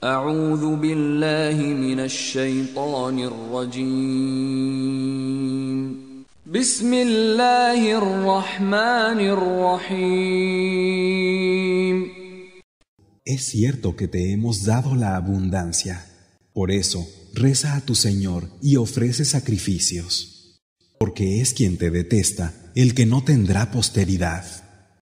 Es cierto que te hemos dado la abundancia. Por eso, reza a tu Señor y ofrece sacrificios. Porque es quien te detesta el que no tendrá posteridad.